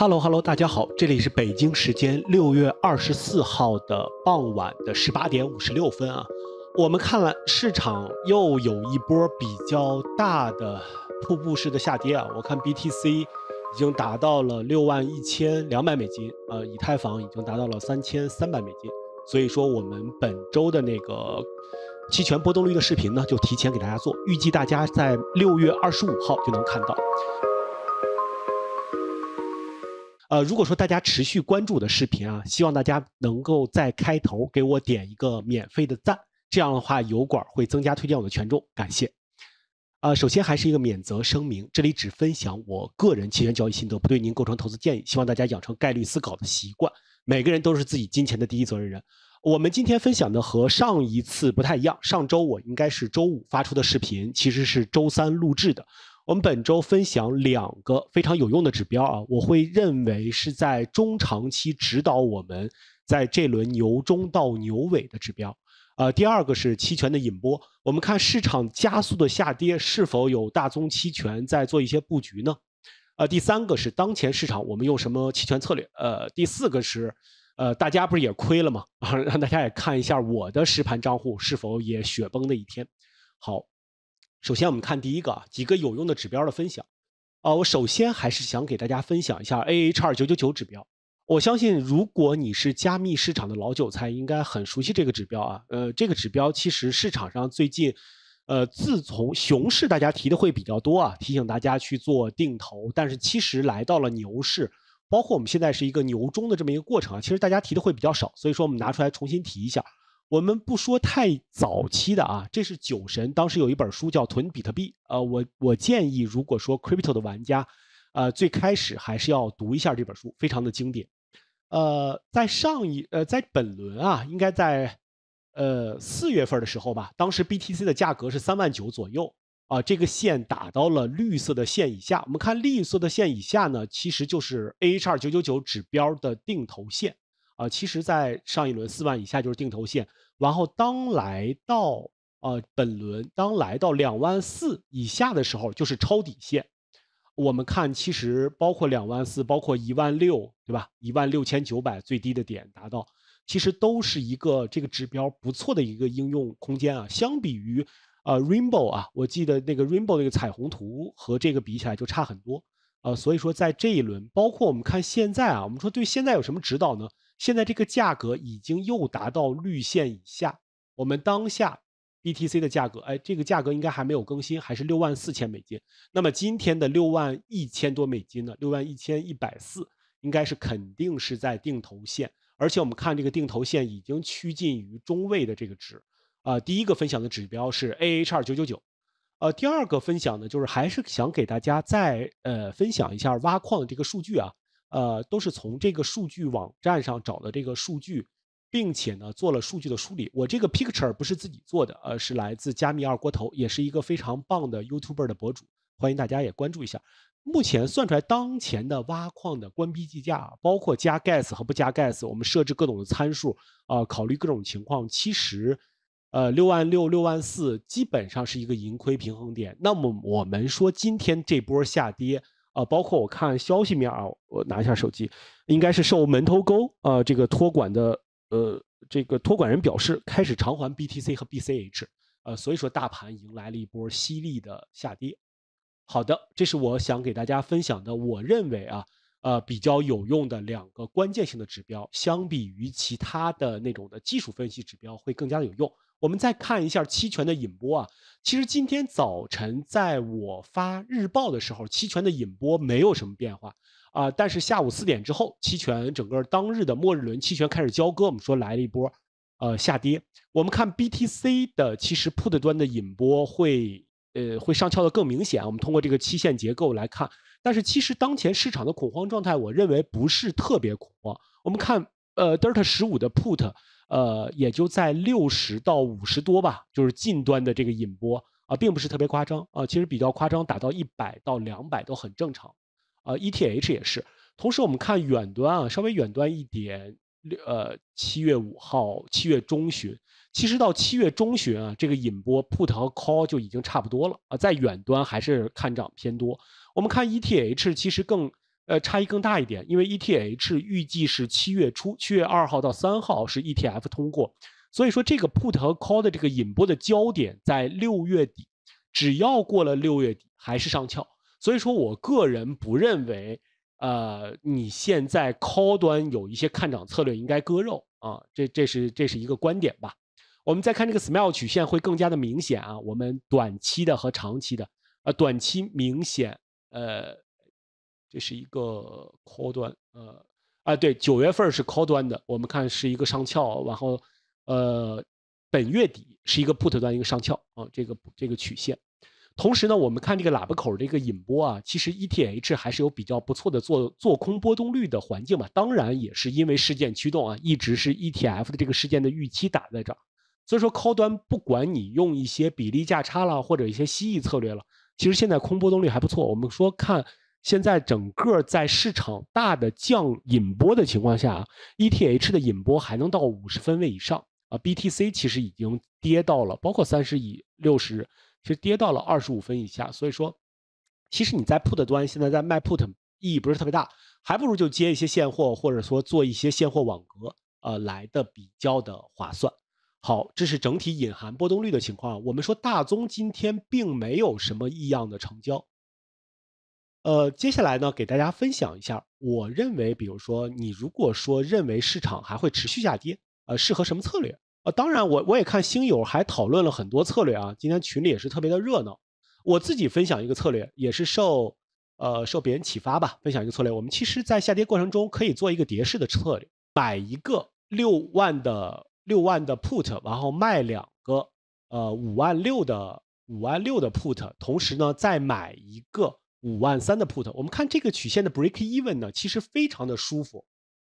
Hello Hello，大家好，这里是北京时间六月二十四号的傍晚的十八点五十六分啊。我们看了市场又有一波比较大的瀑布式的下跌啊。我看 BTC 已经达到了六万一千两百美金，呃，以太坊已经达到了三千三百美金。所以说我们本周的那个期权波动率的视频呢，就提前给大家做，预计大家在六月二十五号就能看到。呃，如果说大家持续关注的视频啊，希望大家能够在开头给我点一个免费的赞，这样的话油管会增加推荐我的权重，感谢。呃，首先还是一个免责声明，这里只分享我个人期权交易心得，不对您构成投资建议，希望大家养成概率思考的习惯。每个人都是自己金钱的第一责任人。我们今天分享的和上一次不太一样，上周我应该是周五发出的视频，其实是周三录制的。我们本周分享两个非常有用的指标啊，我会认为是在中长期指导我们在这轮牛中到牛尾的指标。呃，第二个是期权的引波，我们看市场加速的下跌是否有大宗期权在做一些布局呢？呃，第三个是当前市场我们用什么期权策略？呃，第四个是呃，大家不是也亏了吗？啊，让大家也看一下我的实盘账户是否也雪崩的一天。好。首先，我们看第一个几个有用的指标的分享，啊，我首先还是想给大家分享一下 A H R 九九九指标。我相信，如果你是加密市场的老韭菜，应该很熟悉这个指标啊。呃，这个指标其实市场上最近，呃，自从熊市，大家提的会比较多啊，提醒大家去做定投。但是其实来到了牛市，包括我们现在是一个牛中的这么一个过程啊，其实大家提的会比较少，所以说我们拿出来重新提一下。我们不说太早期的啊，这是酒神，当时有一本书叫《囤比特币》呃，我我建议，如果说 crypto 的玩家，呃，最开始还是要读一下这本书，非常的经典。呃，在上一呃，在本轮啊，应该在呃四月份的时候吧，当时 BTC 的价格是三万九左右啊，这个线打到了绿色的线以下。我们看绿色的线以下呢，其实就是 AHR 九九九指标的定投线。啊，其实，在上一轮四万以下就是定投线，然后当来到呃本轮，当来到两万四以下的时候，就是抄底线。我们看，其实包括两万四，包括一万六，对吧？一万六千九百最低的点达到，其实都是一个这个指标不错的一个应用空间啊。相比于呃 Rainbow 啊，我记得那个 Rainbow 那个彩虹图和这个比起来就差很多。呃，所以说在这一轮，包括我们看现在啊，我们说对现在有什么指导呢？现在这个价格已经又达到绿线以下，我们当下 BTC 的价格，哎，这个价格应该还没有更新，还是六万四千美金。那么今天的六万一千多美金呢？六万一千一百四，应该是肯定是在定投线，而且我们看这个定投线已经趋近于中位的这个值。啊，第一个分享的指标是 A H R 九九九，呃，第二个分享呢，就是还是想给大家再呃分享一下挖矿的这个数据啊。呃，都是从这个数据网站上找的这个数据，并且呢做了数据的梳理。我这个 picture 不是自己做的，而是来自加密二锅头，也是一个非常棒的 YouTuber 的博主，欢迎大家也关注一下。目前算出来当前的挖矿的关闭计价，包括加 gas 和不加 gas，我们设置各种的参数，呃，考虑各种情况，其实，呃，六万六、六万四，基本上是一个盈亏平衡点。那么我们说今天这波下跌。啊，包括我看消息面啊，我拿一下手机，应该是受门头沟呃这个托管的呃这个托管人表示开始偿还 BTC 和 BCH，呃，所以说大盘迎来了一波犀利的下跌。好的，这是我想给大家分享的，我认为啊呃比较有用的两个关键性的指标，相比于其他的那种的技术分析指标会更加的有用。我们再看一下期权的引波啊，其实今天早晨在我发日报的时候，期权的引波没有什么变化啊，但是下午四点之后，期权整个当日的末日轮期权开始交割，我们说来了一波呃下跌。我们看 BTC 的其实 Put 端的引波会呃会上翘的更明显。我们通过这个期限结构来看，但是其实当前市场的恐慌状态，我认为不是特别恐慌。我们看呃 Delta 十五的 Put。呃，也就在六十到五十多吧，就是近端的这个引播啊，并不是特别夸张啊，其实比较夸张，达到一百到两百都很正常啊。ETH 也是。同时，我们看远端啊，稍微远端一点，呃，七月五号七月中旬，其实到七月中旬啊，这个引播 put 和 call 就已经差不多了啊，在远端还是看涨偏多。我们看 ETH 其实更。呃，差异更大一点，因为 ETH 预计是七月初，七月二号到三号是 ETF 通过，所以说这个 put 和 call 的这个引波的焦点在六月底，只要过了六月底还是上翘，所以说我个人不认为，呃，你现在 call 端有一些看涨策略应该割肉啊，这这是这是一个观点吧。我们再看这个 smile 曲线会更加的明显啊，我们短期的和长期的，呃，短期明显，呃。这是一个 call 端，呃，啊，对，九月份是 call 端的，我们看是一个上翘，然后，呃，本月底是一个 put 端一个上翘啊，这个这个曲线。同时呢，我们看这个喇叭口这个引波啊，其实 ETH 还是有比较不错的做做空波动率的环境吧。当然也是因为事件驱动啊，一直是 ETF 的这个事件的预期打在这儿。所以说 c 端不管你用一些比例价差了，或者一些蜥蜴策略了，其实现在空波动率还不错。我们说看。现在整个在市场大的降引波的情况下，ETH 的引波还能到五十分位以上啊，BTC 其实已经跌到了，包括三十以六十，其实跌到了二十五分以下。所以说，其实你在 put 端现在在卖 put 意义不是特别大，还不如就接一些现货，或者说做一些现货网格啊，来的比较的划算。好，这是整体隐含波动率的情况。我们说，大宗今天并没有什么异样的成交。呃，接下来呢，给大家分享一下，我认为，比如说，你如果说认为市场还会持续下跌，呃，适合什么策略？呃，当然，我我也看星友还讨论了很多策略啊，今天群里也是特别的热闹。我自己分享一个策略，也是受，呃，受别人启发吧，分享一个策略。我们其实在下跌过程中可以做一个跌式的策略，买一个六万的六万的 put，然后卖两个呃五万六的五万六的 put，同时呢，再买一个。五万三的 put，我们看这个曲线的 break even 呢，其实非常的舒服，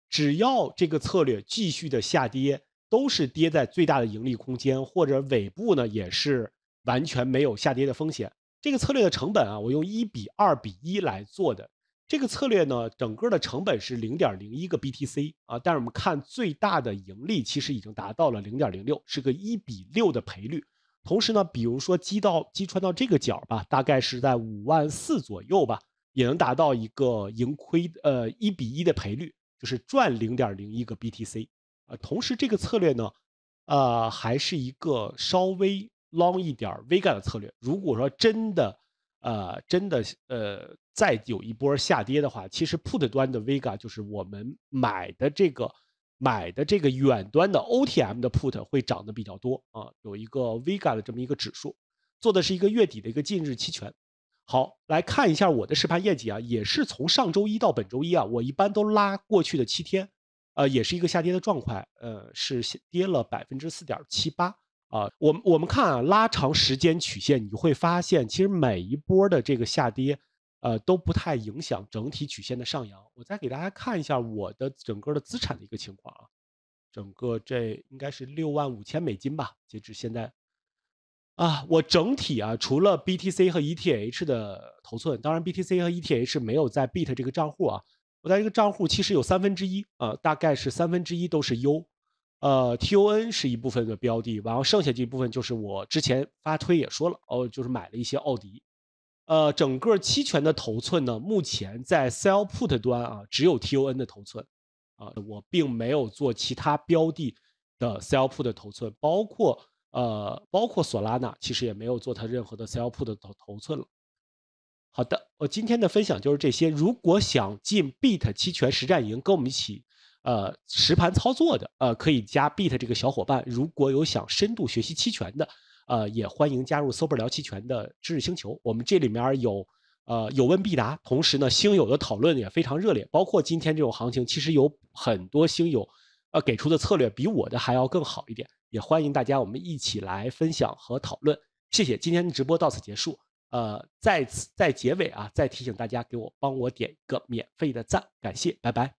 只要这个策略继续的下跌，都是跌在最大的盈利空间，或者尾部呢，也是完全没有下跌的风险。这个策略的成本啊，我用一比二比一来做的，这个策略呢，整个的成本是零点零一个 BTC 啊，但是我们看最大的盈利其实已经达到了零点零六，是个一比六的赔率。同时呢，比如说击到击穿到这个角吧，大概是在五万四左右吧，也能达到一个盈亏呃一比一的赔率，就是赚零点零一个 BTC 呃，同时这个策略呢，呃还是一个稍微 long 一点 vga 的策略。如果说真的，呃真的呃再有一波下跌的话，其实 put 端的 vga 就是我们买的这个。买的这个远端的 OTM 的 put 会涨得比较多啊，有一个 Vega 的这么一个指数，做的是一个月底的一个近日期权。好，来看一下我的实盘业绩啊，也是从上周一到本周一啊，我一般都拉过去的七天，呃，也是一个下跌的状况，呃，是跌了百分之四点七八啊。我我们看啊，拉长时间曲线，你会发现其实每一波的这个下跌。呃，都不太影响整体曲线的上扬。我再给大家看一下我的整个的资产的一个情况啊，整个这应该是六万五千美金吧，截止现在。啊，我整体啊，除了 BTC 和 ETH 的头寸，当然 BTC 和 ETH 没有在 Bit 这个账户啊，我在这个账户其实有三分之一啊，大概是三分之一都是 U，呃，TON 是一部分的标的，然后剩下这部分就是我之前发推也说了哦，就是买了一些奥迪。呃，整个期权的头寸呢，目前在 sell put 端啊，只有 TON 的头寸，啊，我并没有做其他标的的 sell put 的头寸，包括呃，包括索拉纳，其实也没有做它任何的 sell put 的头头寸了。好的，我今天的分享就是这些。如果想进 beat 期权实战营，跟我们一起呃实盘操作的，呃，可以加 beat 这个小伙伴。如果有想深度学习期权的。呃，也欢迎加入 sober 聊期权的知识星球，我们这里面有，呃，有问必答，同时呢，星友的讨论也非常热烈，包括今天这种行情，其实有很多星友，呃，给出的策略比我的还要更好一点，也欢迎大家我们一起来分享和讨论，谢谢，今天的直播到此结束，呃，在此在结尾啊，再提醒大家给我帮我点一个免费的赞，感谢，拜拜。